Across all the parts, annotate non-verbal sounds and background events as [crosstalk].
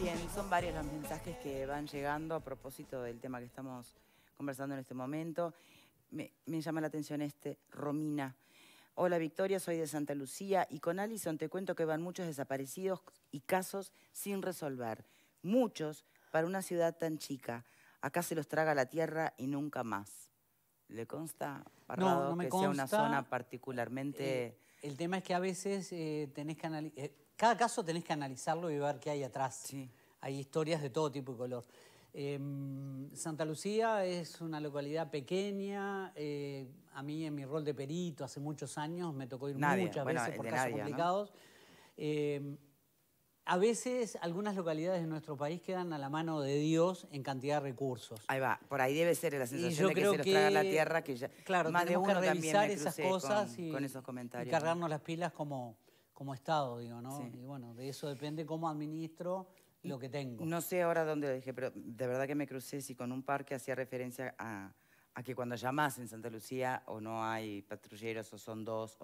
Bien, son varios los mensajes que van llegando a propósito del tema que estamos conversando en este momento. Me, llama la atención este, Romina. Hola Victoria, soy de Santa Lucía y con Alison te cuento que van muchos desaparecidos y casos sin resolver. Muchos para una ciudad tan chica. Acá se los traga la tierra y nunca más. ¿Le consta, Parrado, que sea una zona particularmente... Eh, el tema es que a veces eh, tenés que analizar... Eh, cada caso tenés que analizarlo y ver qué hay atrás. Sí. Hay historias de todo tipo y color. Em, Santa Lucía es una localidad pequeña. Eh, a mí, en mi rol de perito, hace muchos años, me tocó ir muchas veces por casos complicados. Em, a veces algunas localidades de nuestro país quedan a la mano de Dios en cantidad de recursos. Ahí va, por ahí debe ser la sensación de que se los traga la tierra, que ya claro, más de uno revisar esas cosas con esos comentarios. y cargarnos las pilas como, como Estado, digo, ¿no? Y bueno, de eso depende cómo administro lo que tengo. No sé ahora dónde lo dije, pero de verdad que me crucé si con un parque hacía referencia a, que cuando llamas en Santa Lucía o no hay patrulleros o son dos,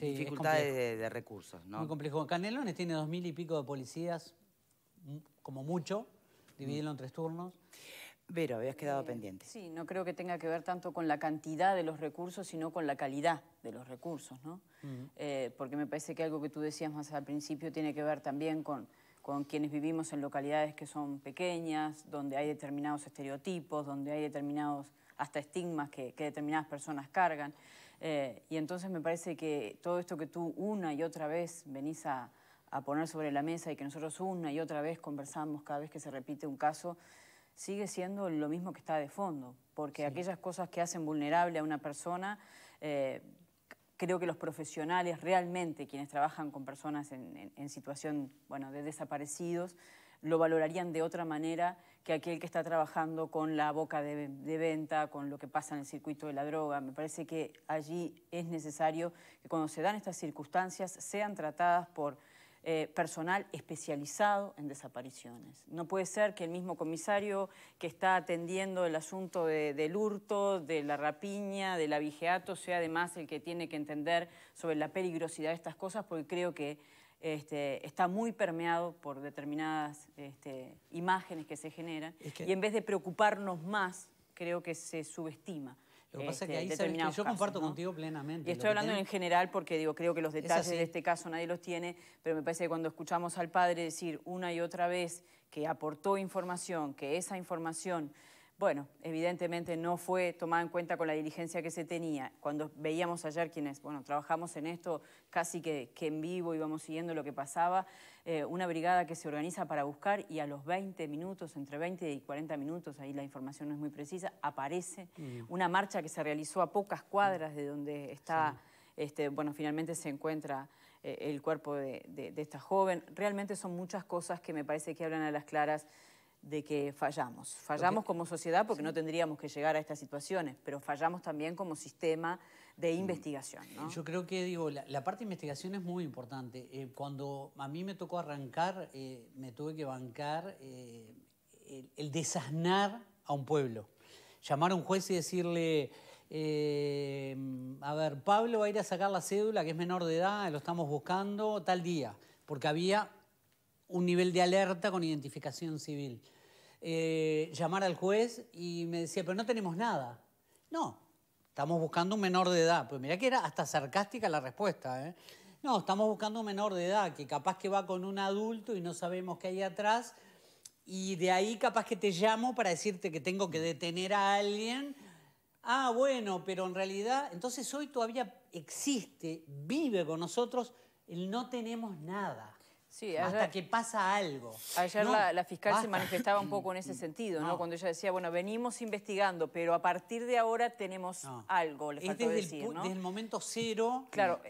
dificultades de, recursos, ¿no? Muy complejo. Canelones tiene dos mil y pico de policías, como mucho, dividirlo en tres turnos. Vero, habías quedado eh, pendiente. Sí, no creo que tenga que ver tanto con la cantidad de los recursos, sino con la calidad de los recursos, ¿no? Eh, porque me parece que algo que tú decías más al principio tiene que ver también con, con quienes vivimos en localidades que son pequeñas, donde hay determinados estereotipos, donde hay determinados hasta estigmas que, que determinadas personas cargan. Eh, y entonces me parece que todo esto que tú una y otra vez venís a, a poner sobre la mesa y que nosotros una y otra vez conversamos cada vez que se repite un caso, sigue siendo lo mismo que está de fondo, porque aquellas cosas que hacen vulnerable a una persona, eh, creo que los profesionales realmente, quienes trabajan con personas en, situación bueno, de desaparecidos, lo valorarían de otra manera que aquel que está trabajando con la boca de, venta, con lo que pasa en el circuito de la droga. Me parece que allí es necesario que cuando se dan estas circunstancias sean tratadas por eh, personal especializado en desapariciones. No puede ser que el mismo comisario que está atendiendo el asunto del hurto, de la rapiña, del abigeato, sea además el que tiene que entender sobre la peligrosidad de estas cosas, porque creo que este, está muy permeado por determinadas este, imágenes que se generan y en vez de preocuparnos más, creo que se subestima. Lo que pasa que este, ahí yo comparto contigo plenamente. Y estoy hablando en general porque digo, creo que los detalles de este caso nadie los tiene, pero me parece que cuando escuchamos al padre decir una y otra vez que aportó información, que esa información bueno, evidentemente no fue tomada en cuenta con la diligencia que se tenía. Cuando veíamos ayer quienes, bueno, trabajamos en esto casi que, en vivo, íbamos siguiendo lo que pasaba, eh, una brigada que se organiza para buscar y a los 20 minutos, entre 20 y 40 minutos, ahí la información no es muy precisa, aparece mm. una marcha que se realizó a pocas cuadras de donde está, este, bueno, finalmente se encuentra eh, el cuerpo de esta joven. Realmente son muchas cosas que me parece que hablan a las claras de que fallamos. Fallamos como sociedad porque no tendríamos que llegar a estas situaciones, pero fallamos también como sistema de mm. investigación. Yo creo que digo, la, parte de investigación es muy importante. Eh, cuando a mí me tocó arrancar, eh, me tuve que bancar eh, el, el, desasnar a un pueblo. Llamar a un juez y decirle, a ver, Pablo va a ir a sacar la cédula, que es menor de edad, lo estamos buscando tal día, porque había un nivel de alerta con identificación civil. Eh, llamar al juez y me decía, pero no tenemos nada. No, estamos buscando un menor de edad. Pues mirá que era hasta sarcástica la respuesta. ¿eh? No, estamos buscando un menor de edad, que capaz que va con un adulto y no sabemos qué hay atrás. Y de ahí capaz que te llamo para decirte que tengo que detener a alguien. Ah, bueno, pero en realidad, entonces hoy todavía existe, vive con nosotros el no tenemos nada hasta que pasa algo. Ayer la, fiscal se manifestaba un poco en ese mm, sentido, ¿no? Cuando ella decía, bueno, venimos investigando, pero a partir de ahora tenemos algo, le faltó desde decir, el, desde el momento cero claro,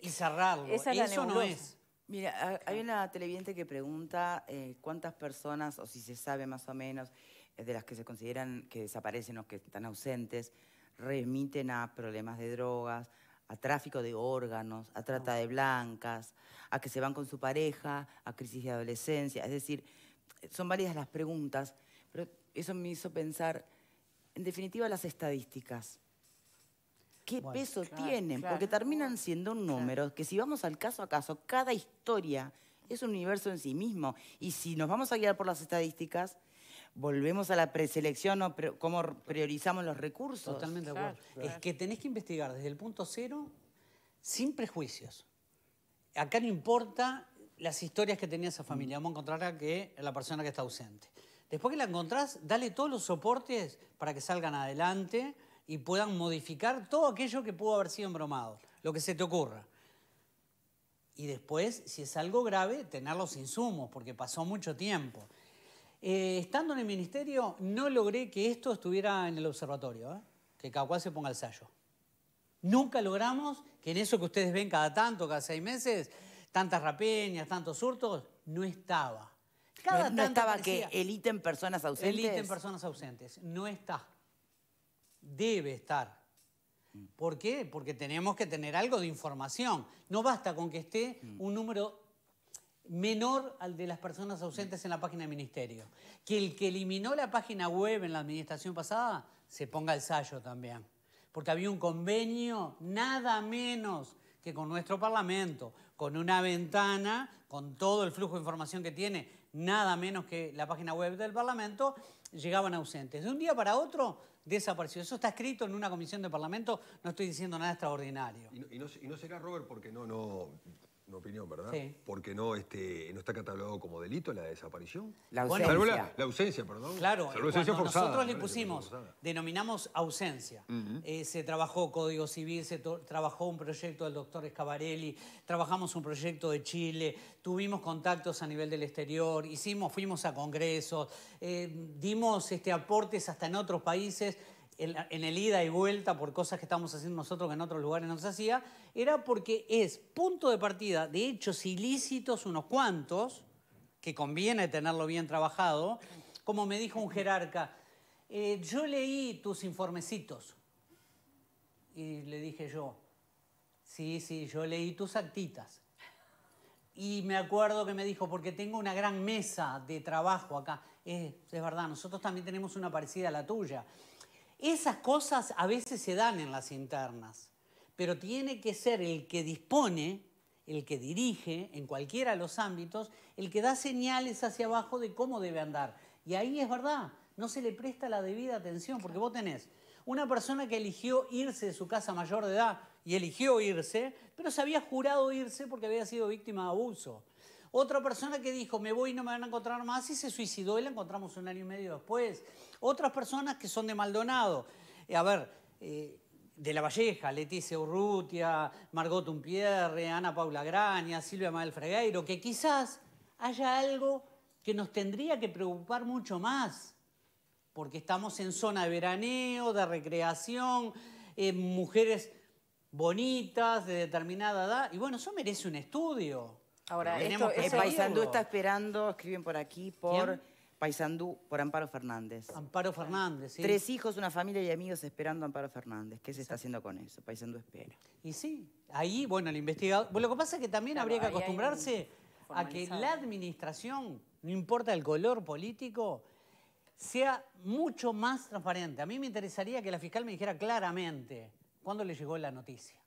y eh, cerrarlo. Eso no es. Mira, hay una televidente que pregunta eh, cuántas personas, o si se sabe más o menos, eh, de las que se consideran que desaparecen o que están ausentes, remiten a problemas de drogas, a tráfico de órganos, a trata de blancas, a que se van con su pareja, a crisis de adolescencia. Es decir, son válidas las preguntas, pero eso me hizo pensar, en definitiva, las estadísticas. ¿Qué peso tienen? Porque terminan siendo números número, que si vamos al caso a caso, cada historia es un universo en sí mismo. Y si nos vamos a guiar por las estadísticas, volvemos a la preselección o cómo priorizamos los recursos. Totalmente de acuerdo. Es que tenés que investigar desde el punto cero sin prejuicios acá no importa las historias que tenía esa familia, vamos a encontrar a que la persona que está ausente. Después que la encontrás, dale todos los soportes para que salgan adelante y puedan modificar todo aquello que pudo haber sido embromado, lo que se te ocurra. Y después, si es algo grave, tener los insumos, porque pasó mucho tiempo. Eh, estando en el ministerio, no logré que esto estuviera en el observatorio, ¿eh? que que cual se ponga el sallo. Nunca logramos que en eso que ustedes ven cada tanto, cada seis meses, tantas rapeñas, tantos hurtos, no estaba. Cada no, tanto estaba que eliten personas ausentes. Eliten personas ausentes. No está. Debe estar. ¿Por qué? Porque tenemos que tener algo de información. No basta con que esté mm. un número menor al de las personas ausentes en la página del ministerio. Que el que eliminó la página web en la administración pasada se ponga el sallo también porque había un convenio nada menos que con nuestro Parlamento, con una ventana, con todo el flujo de información que tiene, nada menos que la página web del Parlamento, llegaban ausentes. De un día para otro desapareció. Eso está escrito en una comisión de Parlamento, no estoy diciendo nada extraordinario. Y no, será, Robert, porque no, no, opinión, ¿verdad? Porque no, este, no está catalogado como delito la desaparición. La ausencia. perdón. Claro, nosotros le pusimos, denominamos ausencia. Eh, se trabajó Código Civil, se trabajó un proyecto del doctor Escabarelli, trabajamos un proyecto de Chile, tuvimos contactos a nivel del exterior, hicimos, fuimos a congresos, eh, dimos este, aportes hasta en otros países en el ida y vuelta por cosas que estamos haciendo nosotros que en otros lugares no se hacía, era porque es punto de partida de hechos ilícitos unos cuantos, que conviene tenerlo bien trabajado, como me dijo un jerarca, eh, yo leí tus informecitos. Y le dije yo, sí, sí, yo leí tus actitas. Y me acuerdo que me dijo, porque tengo una gran mesa de trabajo acá. es verdad, nosotros también tenemos una parecida a la tuya. Esas cosas a veces se dan en las internas, pero tiene que ser el que dispone, el que dirige en cualquiera de los ámbitos, el que da señales hacia abajo de cómo debe andar. Y ahí es verdad, no se le presta la debida atención, porque vos tenés una persona que eligió irse de su casa mayor de edad y eligió irse, pero se había jurado irse porque había sido víctima de abuso. Otra persona que dijo, me voy y no me van a encontrar más, y se suicidó y la encontramos un año y medio después. Otras personas que son de Maldonado. Eh, a ver, eh, de La Valleja, Leticia Urrutia, Margot Umpierre, Ana Paula Graña, Silvia Mael Fregueiro, que quizás haya algo que nos tendría que preocupar mucho más, porque estamos en zona de veraneo, de recreación, eh, mujeres bonitas, de determinada edad, y bueno, eso merece un estudio. Ahora, eh, Paisandú está esperando, escriben por aquí, por Paisandú, por Amparo Fernández. Amparo Fernández, sí. Tres hijos, una familia y amigos esperando a Amparo Fernández. ¿Qué se está haciendo con eso? Paisandú espera. Y sí, ahí, bueno, el investigador... Bueno, lo que pasa es que también habría que acostumbrarse a que la administración, no importa el color político, sea mucho más transparente. A mí me interesaría que la fiscal me dijera claramente cuándo le llegó la noticia.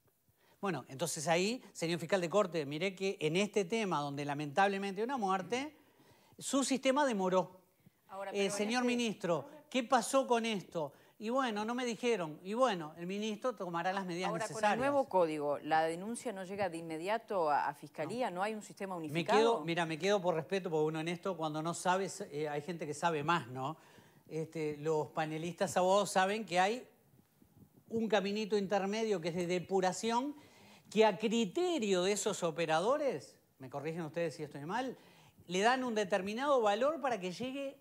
Bueno, entonces ahí, señor fiscal de corte, miré que en este tema, donde lamentablemente hay una muerte, su sistema demoró. Eh, señor este ministro, ¿qué pasó con esto? Y bueno, no me dijeron. Y bueno, el ministro tomará las medidas necesarias. Ahora, con el nuevo código, ¿la denuncia no llega de inmediato a, Fiscalía? No. hay un sistema unificado? Me quedo, mira, me quedo por respeto, porque uno en esto, cuando no sabe, eh, hay gente que sabe más, ¿no? Este, los panelistas abogados saben que hay un caminito intermedio que es de depuración que a criterio de esos operadores, me corrigen ustedes si estoy mal, le dan un determinado valor para que llegue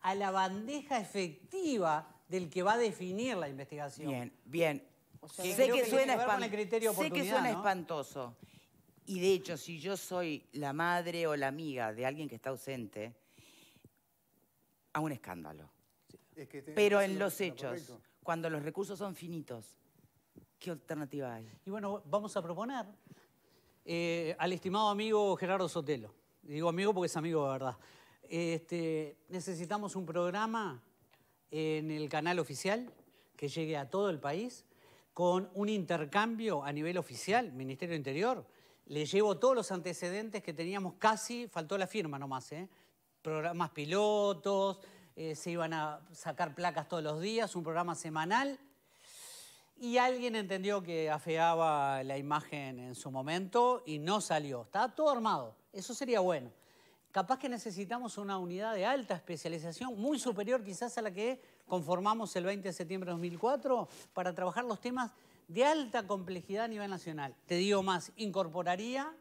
a la bandeja efectiva del que va a definir la investigación. Bien, bien. sé, que suena espantoso. Y de hecho, si yo soy la madre o la amiga de alguien que está ausente, a un escándalo. Pero en los hechos, cuando los recursos son finitos, ¿Qué alternativa hay? Y bueno, vamos a proponer eh, al estimado amigo Gerardo Sotelo. Digo amigo porque es amigo de verdad. Este, necesitamos un programa en el canal oficial que llegue a todo el país con un intercambio a nivel oficial, Ministerio Interior. Le llevo todos los antecedentes que teníamos casi, faltó la firma nomás, ¿eh? programas pilotos, eh, se iban a sacar placas todos los días, un programa semanal y alguien entendió que afeaba la imagen en su momento y no salió. Estaba todo armado. Eso sería bueno. Capaz que necesitamos una unidad de alta especialización, muy superior quizás a la que conformamos el 20 de septiembre de 2004, para trabajar los temas de alta complejidad a nivel nacional. Te digo más, incorporaría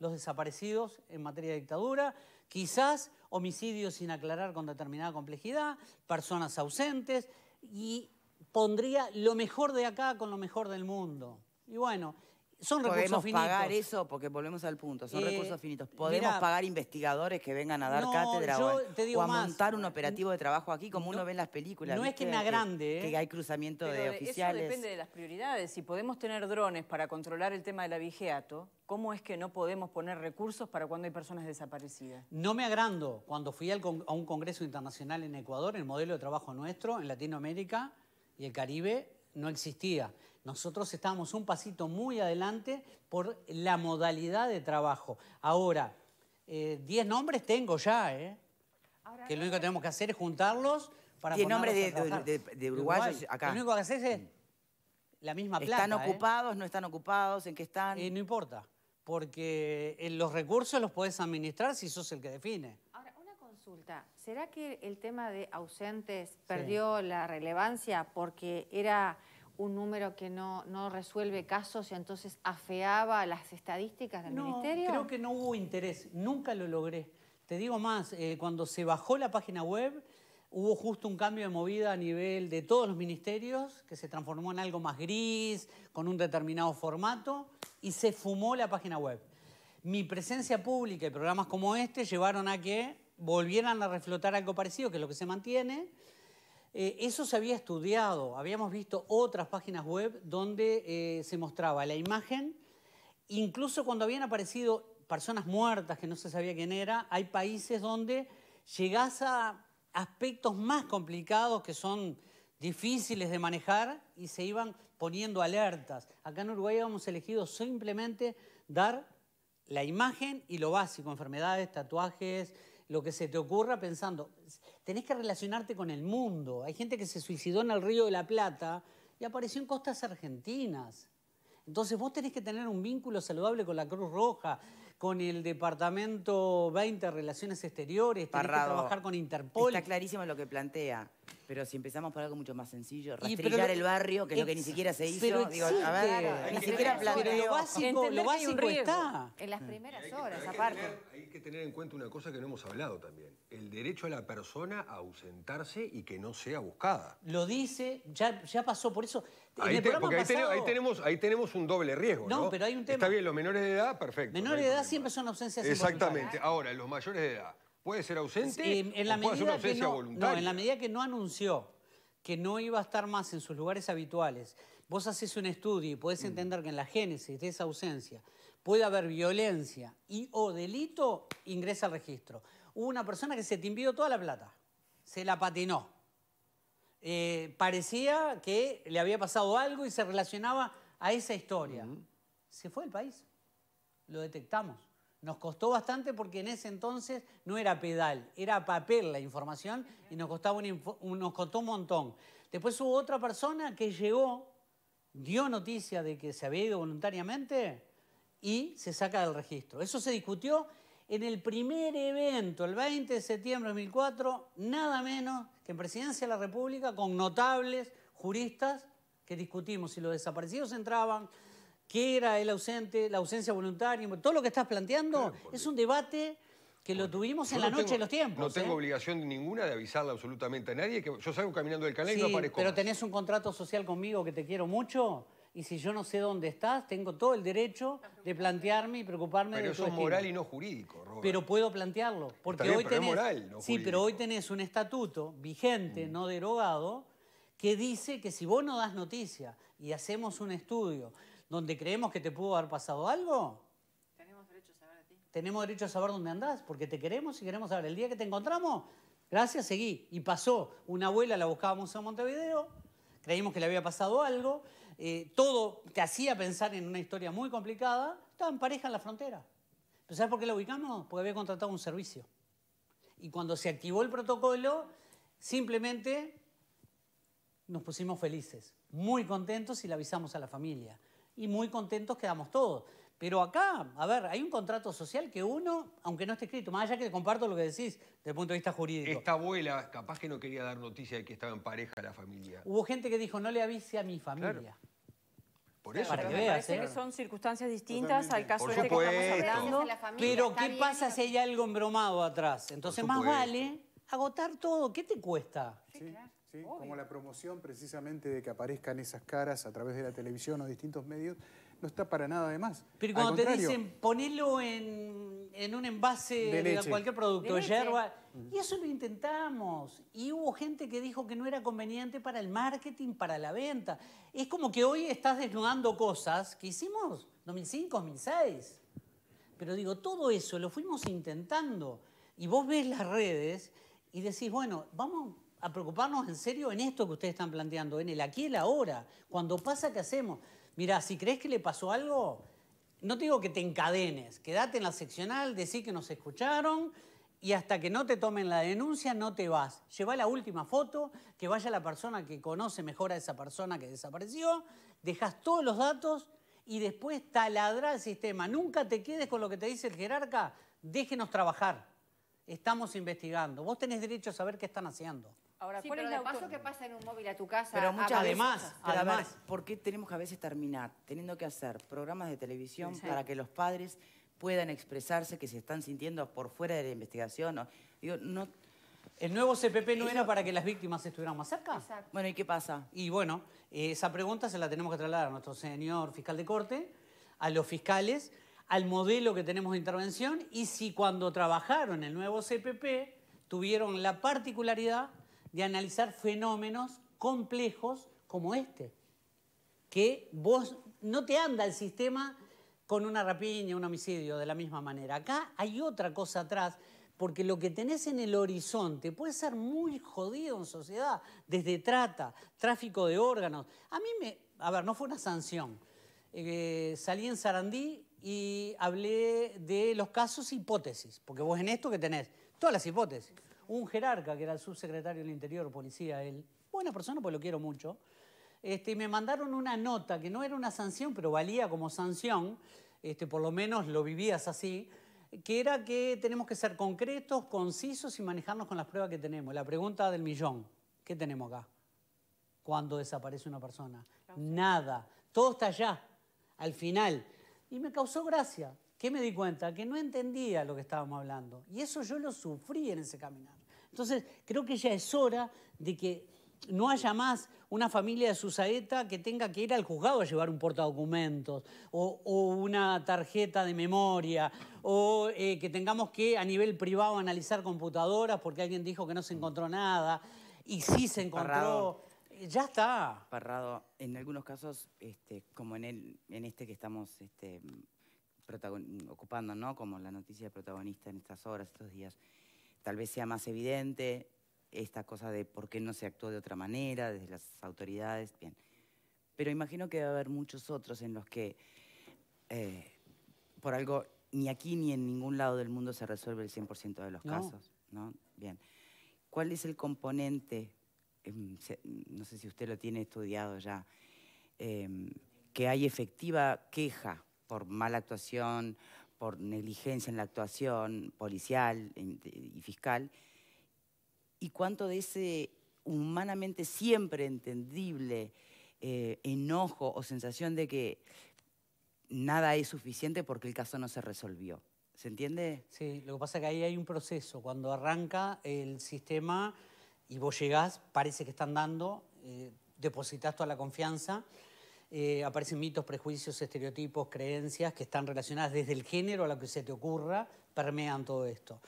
los desaparecidos en materia de dictadura, quizás homicidios sin aclarar con determinada complejidad, personas ausentes y pondría lo mejor de acá con lo mejor del mundo. Y bueno, son recursos finitos. ¿Podemos pagar eso? Porque volvemos al punto, son eh, recursos finitos. ¿Podemos pagar investigadores que vengan a dar cátedra o, a montar un operativo de trabajo aquí, como uno ve en las películas? No es que me agrande, ¿eh? Que, hay cruzamiento de oficiales. Eso depende de las prioridades. Si podemos tener drones para controlar el tema de la abigeato, ¿cómo es que no podemos poner recursos para cuando hay personas desaparecidas? No me agrando. Cuando fui a un congreso internacional en Ecuador, el modelo de trabajo nuestro en Latinoamérica y el Caribe no existía. Nosotros estábamos un pasito muy adelante por la modalidad de trabajo. Ahora, 10 eh, nombres tengo ya, ¿eh? que lo único que tenemos que hacer es juntarlos para... 10 nombres de, de, uruguayos Uruguay. acá. Lo único que haces es la misma planta. ¿Están ocupados? ¿No ¿Están ¿eh? ocupados, no están ocupados, en qué están? Eh, no importa, porque los recursos los puedes administrar si sos el que define. ¿Será que el tema de ausentes perdió la relevancia porque era un número que no, resuelve casos y entonces afeaba las estadísticas del no, ministerio? creo que no hubo interés. Nunca lo logré. Te digo más, eh, cuando se bajó la página web, hubo justo un cambio de movida a nivel de todos los ministerios, que se transformó en algo más gris, con un determinado formato, y se fumó la página web. Mi presencia pública y programas como este llevaron a que volvieran a reflotar algo parecido, que es lo que se mantiene. Eh, eso se había estudiado, habíamos visto otras páginas web donde eh, se mostraba la imagen, incluso cuando habían aparecido personas muertas que no se sabía quién era, hay países donde llegás a aspectos más complicados que son difíciles de manejar y se iban poniendo alertas. Acá en Uruguay habíamos elegido simplemente dar la imagen y lo básico, enfermedades, tatuajes, lo que se te ocurra pensando. Tenés que relacionarte con el mundo. Hay gente que se suicidó en el Río de la Plata y apareció en costas argentinas. Entonces vos tenés que tener un vínculo saludable con la Cruz Roja, con el Departamento 20 de Relaciones Exteriores, tenés que trabajar con Interpol. Está clarísimo lo que plantea. Pero si empezamos por algo mucho más sencillo, rastrillar el barrio, que es lo que ni siquiera se hizo, pero a ver, ni siquiera Pero lo básico, está. En las primeras horas, aparte. hay que tener en cuenta una cosa que no hemos hablado también. El derecho a la persona a ausentarse y que no sea buscada. Lo dice, ya, ya pasó, por eso... Ahí, tenemos, ahí tenemos un doble riesgo, no, pero hay un tema... Está bien, los menores de edad, perfecto. Menores de edad siempre son ausencias Exactamente. Ahora, los mayores de edad ¿Puede ser pues, ausente? en, puede ser que no, no, en la medida que no anunció que no iba a estar más en sus lugares habituales, vos haces un estudio y podés mm. entender que en la génesis de esa ausencia puede haber violencia y o delito, ingresa al registro. Hubo una persona que se te timbió toda la plata, se la patinó. Eh, parecía que le había pasado algo y se relacionaba a esa historia. Mm. Se fue del país, lo detectamos. Nos costó bastante porque en ese entonces no era pedal, era papel la información y nos, costaba nos costó un montón. Después hubo otra persona que llegó, dio noticia de que se había ido voluntariamente y se saca del registro. Eso se discutió en el primer evento, el 20 de septiembre de 2004, nada menos que en Presidencia de la República, con notables juristas que discutimos si los desaparecidos entraban, ¿Qué era el ausente? ¿La ausencia voluntaria? Todo lo que estás planteando es un debate que lo tuvimos en la noche de los tiempos. No tengo ¿eh? obligación ninguna de avisarle absolutamente a nadie. que Yo salgo caminando del canal y no aparezco pero tenés un contrato social conmigo que te quiero mucho y si yo no sé dónde estás, tengo todo el derecho de plantearme y preocuparme pero de Pero eso es moral y no jurídico, Roberto. Pero puedo plantearlo. Porque hoy Sí, pero hoy tenés un estatuto vigente, mm. no derogado, que dice que si vos no das noticia y hacemos un estudio donde creemos que te pudo haber pasado algo? Tenemos derecho a saber ti. Tenemos derecho a saber dónde andás, porque te queremos y queremos saber. El día que te encontramos, gracias, seguí. Y pasó. Una abuela la buscábamos en Montevideo, creímos que le había pasado algo. Eh, todo te hacía pensar en una historia muy complicada. Estaba en pareja en la frontera. ¿Pero sabes por qué la ubicamos? Porque había contratado un servicio. Y cuando se activó el protocolo, simplemente nos pusimos felices, muy contentos y la avisamos a la familia y muy contentos quedamos todos. Pero acá, a ver, hay un contrato social que uno, aunque no esté escrito, más allá que comparto lo que decís desde el punto de vista jurídico. Esta abuela capaz que no quería dar noticia de que estaba en pareja la familia. Hubo gente que dijo, no le avise a mi familia. Por eso. Para ¿eh? ¿eh? parece que son circunstancias distintas al caso este que estamos hablando. Pero ¿qué pasa si hay algo embromado atrás? Entonces más vale agotar todo. ¿Qué te cuesta? Sí, como la promoción precisamente de que aparezcan esas caras a través de la televisión o distintos medios, no está para nada de más. Pero cuando te dicen ponelo en, un envase de, cualquier producto, yerba, y eso lo intentamos. Y hubo gente que dijo que no era conveniente para el marketing, para la venta. Es como que hoy estás desnudando cosas que hicimos 2005, 2006. Pero digo, todo eso lo fuimos intentando. Y vos ves las redes y decís, bueno, vamos a preocuparnos en serio en esto que ustedes están planteando, en el aquí y el ahora. Cuando pasa, ¿qué hacemos? Mira, si crees que le pasó algo, no te digo que te encadenes, quédate en la seccional, decí que nos escucharon y hasta que no te tomen la denuncia no te vas. Lleva la última foto, que vaya la persona que conoce mejor a esa persona que desapareció, dejas todos los datos y después taladra el sistema. Nunca te quedes con lo que te dice el jerarca, déjenos trabajar. Estamos investigando. Vos tenés derecho a saber qué están haciendo. Ahora, sí, el paso que pasa en un móvil a tu casa? Pero además, además, ¿por qué tenemos que a veces terminar teniendo que hacer programas de televisión para que los padres puedan expresarse que se están sintiendo por fuera de la investigación? ¿El nuevo CPP no era para que las víctimas estuvieran más cerca? Bueno, ¿y qué pasa? Y bueno, eh, esa pregunta se la tenemos que trasladar a nuestro señor fiscal de corte, a los fiscales, al modelo que tenemos de intervención y si cuando trabajaron el nuevo CPP tuvieron la particularidad de analizar fenómenos complejos como este, que vos no te anda el sistema con una rapiña, un homicidio de la misma manera. Acá hay otra cosa atrás, porque lo que tenés en el horizonte puede ser muy jodido en sociedad, desde trata, tráfico de órganos. A mí me, a ver, no fue una sanción. Eh, salí en Sarandí y hablé de los casos hipótesis, porque vos en esto que tenés, todas las hipótesis un jerarca, que era el subsecretario del Interior, policía él, buena persona, pues lo quiero mucho, este, me mandaron una nota que no era una sanción, pero valía como sanción, este, por lo menos lo vivías así, que era que tenemos que ser concretos, concisos y manejarnos con las pruebas que tenemos. La pregunta del millón, ¿qué tenemos acá? Cuando desaparece una persona? Nada, todo está allá, al final. Y me causó gracia. que me di cuenta? Que no entendía lo que estábamos hablando. Y eso yo lo sufrí en ese caminar. Entonces, creo que ya es hora de que no haya más una familia de Susaeta que tenga que ir al juzgado a llevar un portadocumentos o, o una tarjeta de memoria o eh, que tengamos que a nivel privado analizar computadoras porque alguien dijo que no se encontró nada y sí se encontró. Eh, ya está. Parrado, en algunos casos, este, como en, el, este que estamos este, ocupando, como la noticia protagonista en estas horas, estos días, tal vez sea más evidente esta cosa de por qué no se actuó de otra manera desde las autoridades, bien. Pero imagino que va a haber muchos otros en los que eh, por algo ni aquí ni en ningún lado del mundo se resuelve el 100% de los casos, ¿no? Bien. ¿Cuál es el componente, em, no sé si usted lo tiene estudiado ya, em, que hay efectiva queja por mala actuación por negligencia en la actuación policial y fiscal, y cuánto de ese humanamente siempre entendible eh, enojo o sensación de que nada es suficiente porque el caso no se resolvió. ¿Se entiende? Sí, lo que pasa es que ahí hay un proceso. Cuando arranca el sistema y vos llegás, parece que están dando, eh, depositas toda la confianza eh, aparecen mitos, prejuicios, estereotipos, creencias que están relacionadas desde el género a lo que se te ocurra, permean todo esto.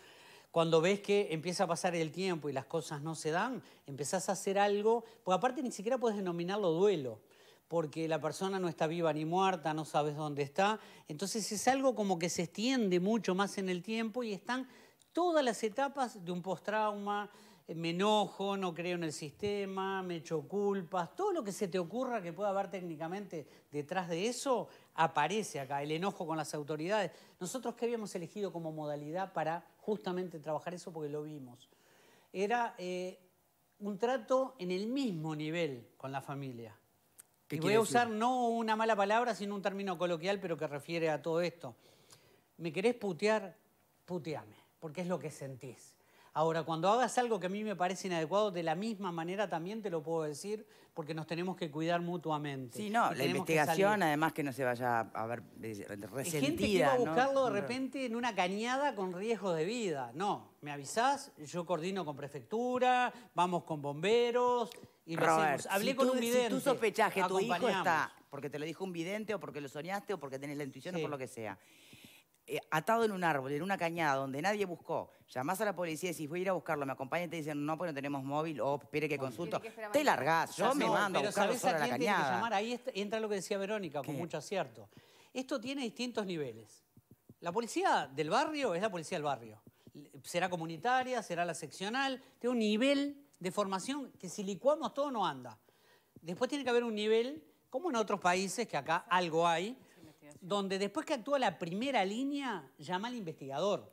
Cuando ves que empieza a pasar el tiempo y las cosas no se dan, empezás a hacer algo, porque aparte ni siquiera puedes denominarlo duelo porque la persona no está viva ni muerta, no sabes dónde está. Entonces es algo como que se extiende mucho más en el tiempo y están todas las etapas de un post-trauma... Eh, me enojo, no creo en el sistema, me echo culpas, todo lo que se te ocurra que pueda haber técnicamente detrás de eso, aparece acá, el enojo con las autoridades. Nosotros qué habíamos elegido como modalidad para justamente trabajar eso, porque lo vimos, era eh, un trato en el mismo nivel con la familia. Y voy a usar no una mala palabra, sino un término coloquial, pero que refiere a todo esto. ¿Me querés putear? Puteame, porque es lo que sentís. Ahora, cuando hagas algo que a mí me parece inadecuado, de la misma manera también te lo puedo decir, porque nos tenemos que cuidar mutuamente. Sí, no, la investigación, además que no se vaya a ver eh, resentida. Gente que va a buscarlo de repente en una cañada con riesgo de vida. No, me avisás, yo coordino con prefectura, vamos con bomberos y hacemos. Hablé con un vidente. tú sospechás que tu hijo está porque te lo dijo un vidente o porque lo soñaste o porque tenés la intuición o por lo que sea eh, atado en un árbol, en una cañada donde nadie buscó, llamás a la policía y decís, voy a ir a buscarlo, me acompañan y te dicen, no, pues no tenemos móvil, o espere que consulto, te largás, yo me mando pero a a, quién la que llamar? Ahí entra lo que decía Verónica, con mucho acierto. Esto tiene distintos niveles. La policía del barrio es la policía del barrio. Será comunitaria, será la seccional, tiene un nivel de formación que si licuamos todo no anda. Después tiene que haber un nivel, como en otros países, que acá algo hay, donde después que actúa la primera línea, llama al investigador.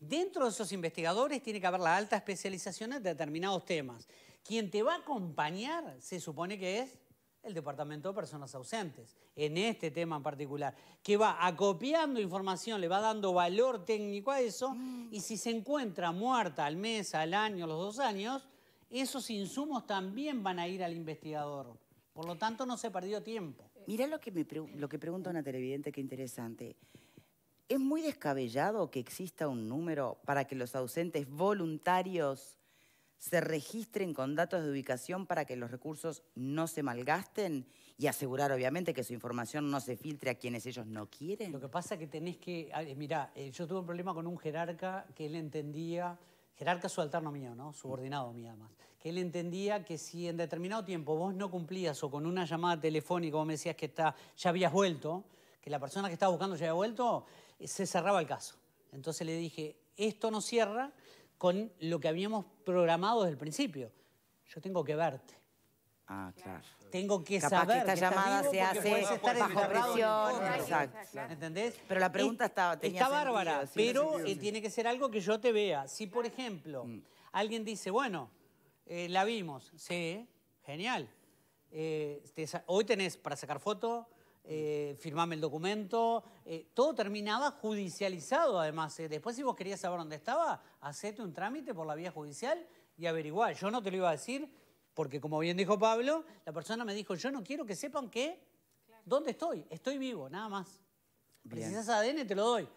Dentro de esos investigadores tiene que haber la alta especialización en determinados temas. Quien te va a acompañar se supone que es el Departamento de Personas Ausentes, en este tema en particular, que va acopiando información, le va dando valor técnico a eso, y si se encuentra muerta al mes, al año, a los dos años, esos insumos también van a ir al investigador. Por lo tanto, no se perdió tiempo. Mirá lo que, me lo que pregunta una televidente, qué interesante. ¿Es muy descabellado que exista un número para que los ausentes voluntarios se registren con datos de ubicación para que los recursos no se malgasten y asegurar obviamente que su información no se filtre a quienes ellos no quieren? Lo que pasa es que tenés que... Eh, mirá, eh, yo tuve un problema con un jerarca que él entendía... Jerarca su alterno mío, ¿no? Subordinado mío, además que él entendía que si en determinado tiempo vos no cumplías o con una llamada telefónica me decías que ya habías vuelto, que la persona que estaba buscando ya había vuelto, eh, se cerraba el caso. Entonces le dije, esto no cierra con lo que habíamos programado desde el principio. Yo tengo que verte. Ah, claro. Tengo que saber. Que esta llamada se hace bajo presión. Exacto. ¿Entendés? Pero la pregunta estaba. Tenía está bárbara, pero eh, tiene que ser algo que yo te vea. Si, por ejemplo, mm. alguien dice, bueno, eh, la vimos, sí, genial. Eh, hoy tenés para sacar foto, eh, firmame el documento, todo terminaba judicializado además. Después si vos querías saber dónde estaba, hacete un trámite por la vía judicial y averiguá. Yo no te lo iba a decir porque como bien dijo Pablo, la persona me dijo, yo no quiero que sepan que, dónde estoy, estoy vivo, nada más. Precisas ADN, te lo doy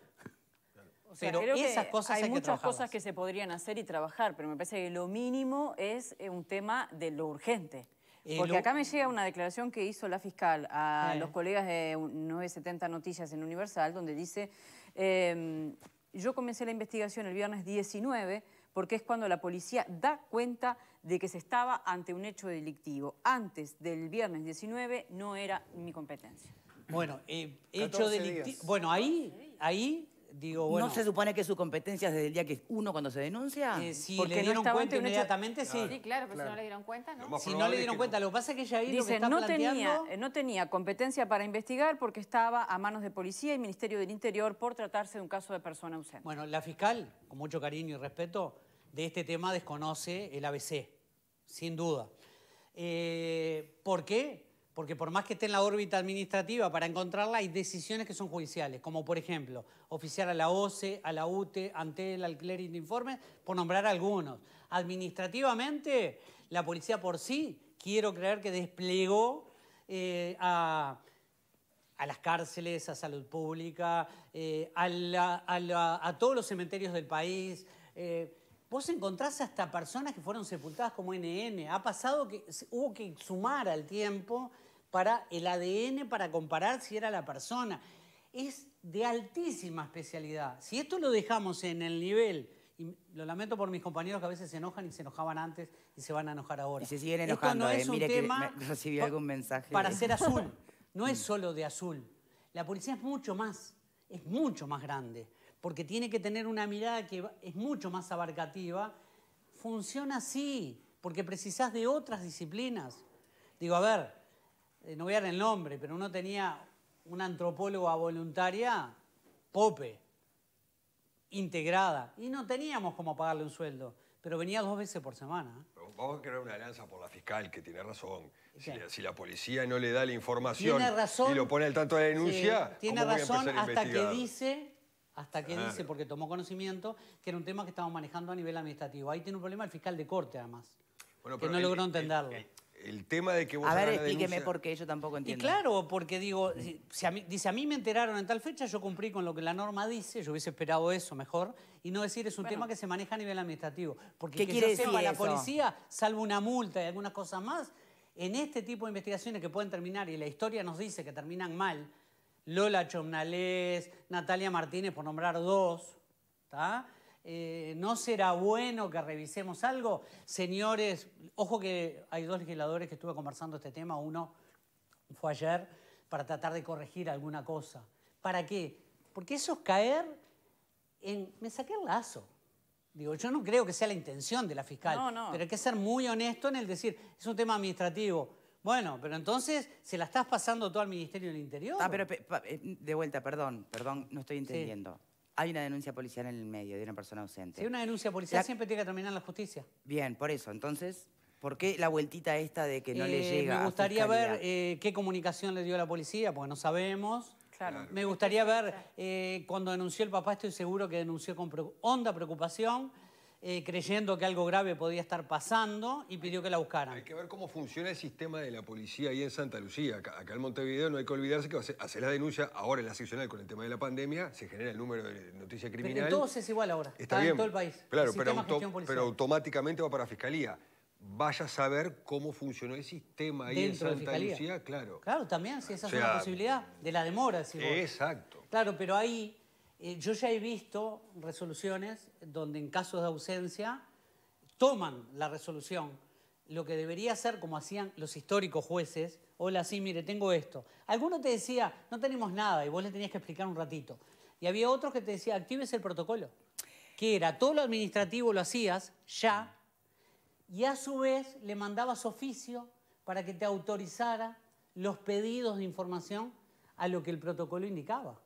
pero hay, muchas cosas que se podrían hacer y trabajar, pero me parece que lo mínimo es eh, un tema de lo urgente. Eh, porque acá me llega una declaración que hizo la fiscal a los colegas de 970 Noticias en Universal, donde dice, em, yo comencé la investigación el viernes 19 porque es cuando la policía da cuenta de que se estaba ante un hecho delictivo. Antes del viernes 19 no era mi competencia. Bueno, eh, hecho delictivo... Bueno, ahí, ahí ¿No se supone que su competencia es desde el día que uno cuando se denuncia? Eh, porque le dieron cuenta inmediatamente, sí. sí, claro, pero pues si no le dieron cuenta, ¿no? Si no le dieron cuenta, lo que pasa es que ella ahí Dice, lo que no planteando... Tenía, no tenía competencia para investigar porque estaba a manos de policía y Ministerio del Interior por tratarse de un caso de persona ausente. Bueno, la fiscal, con mucho cariño y respeto, de este tema desconoce el ABC, sin duda. Eh, ¿Por qué? Porque por más que esté en la órbita administrativa, para encontrarla hay decisiones que son judiciales, como por ejemplo oficiar a la OCE, a la UTE, ante el clérigo de informes, por nombrar algunos. Administrativamente, la policía por sí, quiero creer que desplegó eh, a, las cárceles, a salud pública, eh, a, todos los cementerios del país. Eh, vos encontrás hasta personas que fueron sepultadas como NN. Ha pasado que hubo que sumar al tiempo para el ADN para comparar si era la persona. Es de altísima especialidad. Si esto lo dejamos en el nivel, y lo lamento por mis compañeros que a veces se enojan y se enojaban antes y se van a enojar ahora. Y siguen enojando. Esto eh, es un tema algún mensaje. Para ser azul. [laughs] No es mm. solo de azul. La policía es mucho más, es mucho más grande, porque tiene que tener una mirada que es mucho más abarcativa. Funciona así, porque precisás de otras disciplinas. Digo, a ver, eh, no voy a dar el nombre, pero uno tenía una antropóloga voluntaria, Pope, integrada. Y no teníamos cómo pagarle un sueldo, pero venía dos veces por semana. vamos a crear una alianza por la fiscal, que tiene razón. Si la, policía no le da la información y lo pone al tanto de la denuncia, tiene razón hasta que dice, hasta que dice, porque tomó conocimiento, que era un tema que estábamos manejando a nivel administrativo. Ahí tiene un problema el fiscal de corte, además, que no logró entenderlo el tema de que vos... A ver, explíqueme porque yo tampoco entiendo. Y claro, porque digo, si a mí, dice, a mí me enteraron en tal fecha, yo cumplí con lo que la norma dice, yo hubiese esperado eso mejor, y no decir es un tema que se maneja a nivel administrativo. Porque ¿Qué quiere decir la policía, salvo una multa y algunas cosas más, en este tipo de investigaciones que pueden terminar, y la historia nos dice que terminan mal, Lola Chomnales, Natalia Martínez, por nombrar dos, ¿está? Eh, ¿no será bueno que revisemos algo? Señores, ojo que hay dos legisladores que estuve conversando este tema, uno fue ayer para tratar de corregir alguna cosa. ¿Para qué? Porque eso es caer en... Me saqué el lazo. Digo, yo no creo que sea la intención de la fiscal, pero hay que ser muy honesto en el decir, es un tema administrativo. Bueno, pero entonces se la estás pasando todo al Ministerio del Interior. Ah, pero eh, de vuelta, perdón, perdón, no estoy entendiendo. Hay una denuncia policial en el medio de una persona ausente. Si hay una denuncia policial, siempre tiene que terminar en la justicia. Bien, por eso. Entonces, ¿por qué la vueltita esta de que no le eh, llega? Me gustaría ver eh, qué comunicación le dio la policía, porque no sabemos. Claro. Me gustaría ver eh, cuando denunció el papá, estoy seguro que denunció con honda preocupación. Eh, creyendo que algo grave podía estar pasando y pidió que la buscaran. Hay que ver cómo funciona el sistema de la policía ahí en Santa Lucía. Acá, en Montevideo no hay que olvidarse que hacer la denuncia ahora en la seccional con el tema de la pandemia, se genera el número de noticia criminal. Pero todos es igual ahora, está, en todo el país. Claro, pero, automáticamente va para Fiscalía vaya a saber cómo funcionó el sistema ahí en Santa Lucía, claro. Claro, también, si esa es una posibilidad de la demora. Exacto. Claro, pero ahí eh, yo ya he visto resoluciones donde en casos de ausencia toman la resolución, lo que debería ser como hacían los históricos jueces, hola, sí, mire, tengo esto. Alguno te decía, no tenemos nada, y vos le tenías que explicar un ratito. Y había otros que te decía, actives el protocolo, que era todo lo administrativo lo hacías ya, y a su vez le mandabas oficio para que te autorizara los pedidos de información a lo que el protocolo indicaba.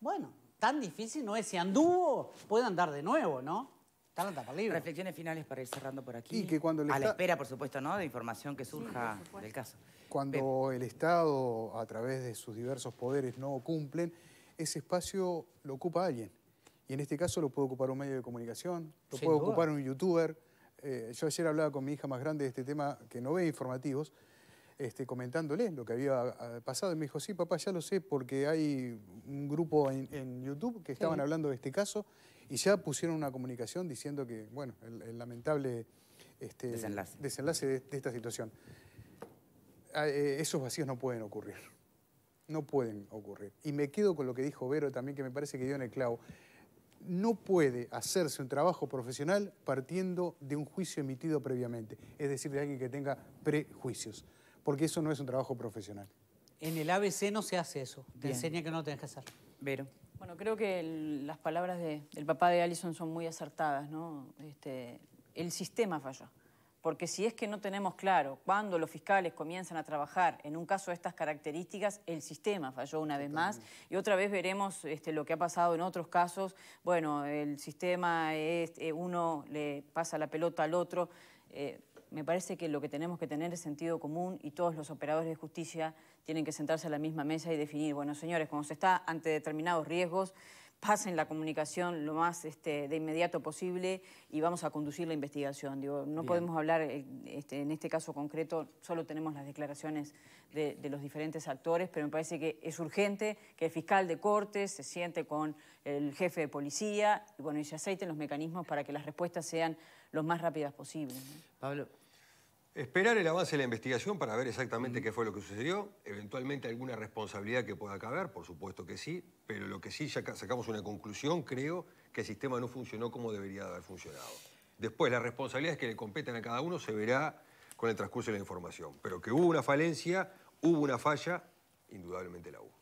Bueno, tan difícil no es. Si anduvo, puede andar de nuevo, ¿no? Está la tapa libre. Reflexiones finales para ir cerrando por aquí. que cuando a la espera, por supuesto, ¿no? De información que surja del caso. Cuando el Estado, a través de sus diversos poderes, no cumplen, ese espacio lo ocupa alguien. Y en este caso lo puede ocupar un medio de comunicación, lo puede ocupar un youtuber. Eh, yo ayer hablaba con mi hija más grande de este tema, que no ve informativos, este, comentándole lo que había ah, pasado. Y me dijo, sí, papá, ya lo sé, porque hay un grupo en, YouTube que estaban hablando de este caso y ya pusieron una comunicación diciendo que, bueno, el, lamentable este, desenlace, de, de, esta situación. Ah, eh, esos vacíos no pueden ocurrir. No pueden ocurrir. Y me quedo con lo que dijo Vero también, que me parece que dio en el clavo no puede hacerse un trabajo profesional partiendo de un juicio emitido previamente, es decir, de alguien que tenga prejuicios porque eso no es un trabajo profesional. En el ABC no se hace eso. Te enseña que no lo tenés que hacer. Vero. Bueno, creo que las palabras del papá de Allison son muy acertadas, ¿no? Este, el sistema falló. Porque si es que no tenemos claro cuándo los fiscales comienzan a trabajar en un caso de estas características, el sistema falló una vez más. Y otra vez veremos este, lo que ha pasado en otros casos. Bueno, el sistema es, eh, uno le pasa la pelota al otro. Eh, me parece que lo que tenemos que tener es sentido común y todos los operadores de justicia tienen que sentarse a la misma mesa y definir, bueno, señores, cuando se está ante determinados riesgos, pasen la comunicación lo más este, de inmediato posible y vamos a conducir la investigación. Digo, no podemos hablar, eh, este, en este caso concreto, solo tenemos las declaraciones de, los diferentes actores, pero me parece que es urgente que el fiscal de corte se siente con el jefe de policía y, bueno, se aceiten los mecanismos para que las respuestas sean lo más rápidas posible. Pablo, Esperar el avance de la investigación para ver exactamente qué fue lo que sucedió, eventualmente alguna responsabilidad que pueda caber, por supuesto que sí, pero lo que sí ya sacamos una conclusión, creo, que el sistema no funcionó como debería haber funcionado. Después, las responsabilidades que le competen a cada uno se verá con el transcurso de la información, pero que hubo una falencia, hubo una falla, indudablemente la hubo.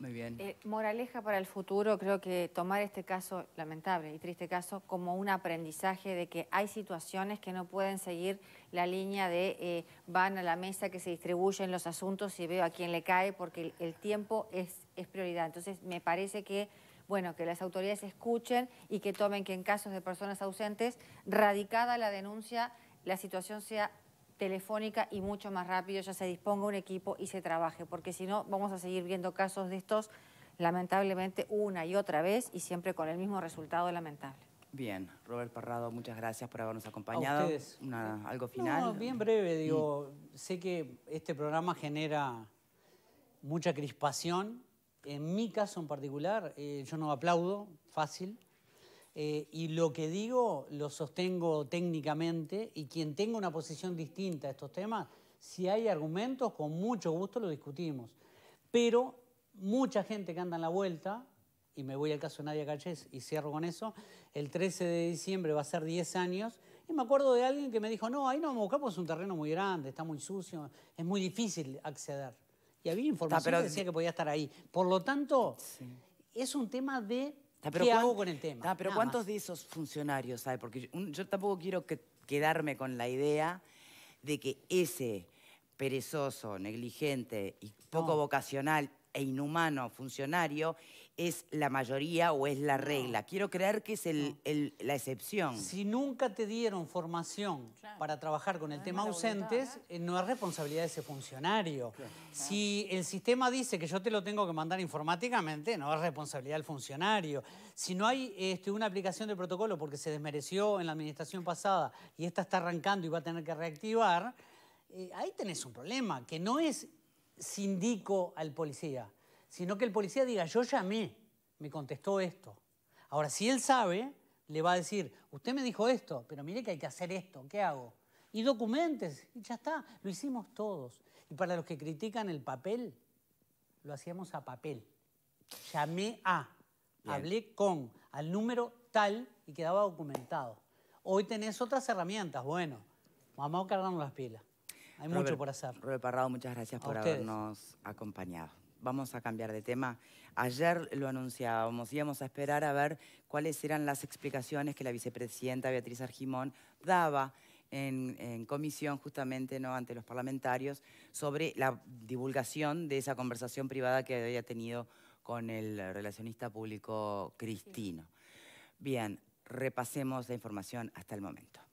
Muy bien. Eh, moraleja para el futuro, creo que tomar este caso, lamentable y triste caso, como un aprendizaje de que hay situaciones que no pueden seguir la línea de eh, van a la mesa, que se distribuyen los asuntos y veo a quién le cae, porque el, tiempo es, es prioridad. Entonces, me parece que bueno, que las autoridades escuchen y que tomen que en casos de personas ausentes, radicada la denuncia, la situación sea telefónica y mucho más rápido ya se disponga un equipo y se trabaje, porque si no vamos a seguir viendo casos de estos lamentablemente una y otra vez y siempre con el mismo resultado lamentable. Bien, Robert Parrado, muchas gracias por habernos acompañado. ¿A ¿Algo final? No, bien breve, digo, sé que este programa genera mucha crispación. En mi caso en particular, eh, yo no aplaudo fácil, eh, y lo que digo lo sostengo técnicamente y quien tenga una posición distinta a estos temas, si hay argumentos, con mucho gusto lo discutimos. Pero mucha gente que anda en la vuelta, y me voy al caso de Nadia Cachés y cierro con eso, el 13 de diciembre va a ser 10 años, y me acuerdo de alguien que me dijo, no, ahí no vamos a buscar es un terreno muy grande, está muy sucio, es muy difícil acceder. Y había información que decía que podía estar ahí. Por lo tanto, es un tema de pero ¿Qué con el tema? pero ¿cuántos de esos funcionarios hay? Porque yo, tampoco quiero quedarme con la idea de que ese perezoso, negligente y poco vocacional e inhumano funcionario es la mayoría o es la regla. Quiero creer que es la excepción. Si nunca te dieron formación para trabajar con el tema ausentes, ¿eh? Eh, no es responsabilidad de ese funcionario. Si el sistema dice que yo te lo tengo que mandar informáticamente, no es responsabilidad del funcionario. Si no hay este, una aplicación del protocolo porque se desmereció en la administración pasada y esta está arrancando y va a tener que reactivar, eh, ahí tenés un problema, que no es sindico al policía sino que el policía diga, yo llamé, me contestó esto. Ahora, si él sabe, le va a decir, usted me dijo esto, pero mire que hay que hacer esto, ¿qué hago? Y documentes, y ya está, lo hicimos todos. Y para los que critican el papel, lo hacíamos a papel. Llamé a, hablé con, al número tal y quedaba documentado. Hoy tenés otras herramientas, bueno, vamos a cargarnos las pilas. Hay mucho por hacer. Robert Parrado, muchas gracias por habernos acompañado vamos a cambiar de tema. Ayer lo anunciábamos, íbamos a esperar a ver cuáles eran las explicaciones que la vicepresidenta Beatriz Argimón daba en, comisión justamente ¿no? ante los parlamentarios sobre la divulgación de esa conversación privada que había tenido con el relacionista público Cristino. Bien, repasemos la información hasta el momento.